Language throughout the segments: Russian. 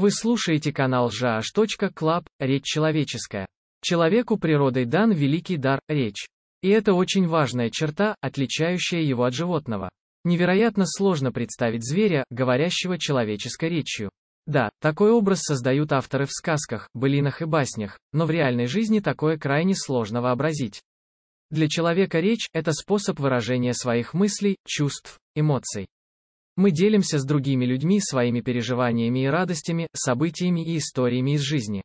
Вы слушаете канал jash.club, речь человеческая. Человеку природой дан великий дар – речь. И это очень важная черта, отличающая его от животного. Невероятно сложно представить зверя, говорящего человеческой речью. Да, такой образ создают авторы в сказках, былинах и баснях, но в реальной жизни такое крайне сложно вообразить. Для человека речь – это способ выражения своих мыслей, чувств, эмоций. Мы делимся с другими людьми своими переживаниями и радостями, событиями и историями из жизни.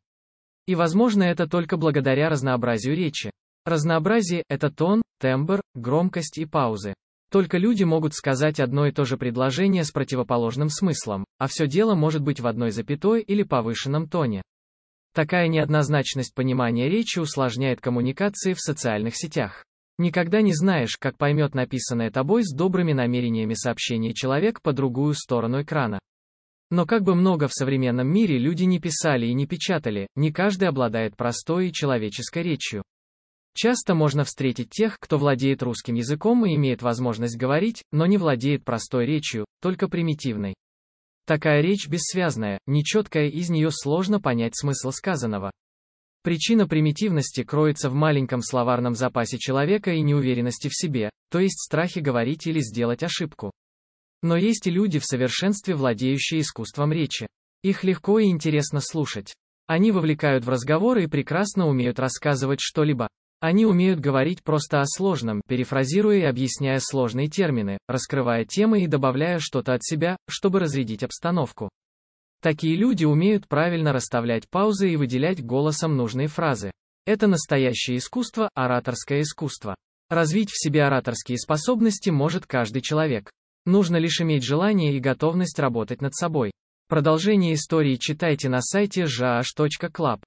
И возможно это только благодаря разнообразию речи. Разнообразие – это тон, тембр, громкость и паузы. Только люди могут сказать одно и то же предложение с противоположным смыслом, а все дело может быть в одной запятой или повышенном тоне. Такая неоднозначность понимания речи усложняет коммуникации в социальных сетях. Никогда не знаешь, как поймет написанное тобой с добрыми намерениями сообщение человек по другую сторону экрана. Но как бы много в современном мире люди не писали и не печатали, не каждый обладает простой и человеческой речью. Часто можно встретить тех, кто владеет русским языком и имеет возможность говорить, но не владеет простой речью, только примитивной. Такая речь бессвязная, нечеткая, из нее сложно понять смысл сказанного. Причина примитивности кроется в маленьком словарном запасе человека и неуверенности в себе, то есть страхе говорить или сделать ошибку. Но есть и люди в совершенстве, владеющие искусством речи. Их легко и интересно слушать. Они вовлекают в разговоры и прекрасно умеют рассказывать что-либо. Они умеют говорить просто о сложном, перефразируя и объясняя сложные термины, раскрывая темы и добавляя что-то от себя, чтобы разрядить обстановку. Такие люди умеют правильно расставлять паузы и выделять голосом нужные фразы. Это настоящее искусство, ораторское искусство. Развить в себе ораторские способности может каждый человек. Нужно лишь иметь желание и готовность работать над собой. Продолжение истории читайте на сайте jash.club.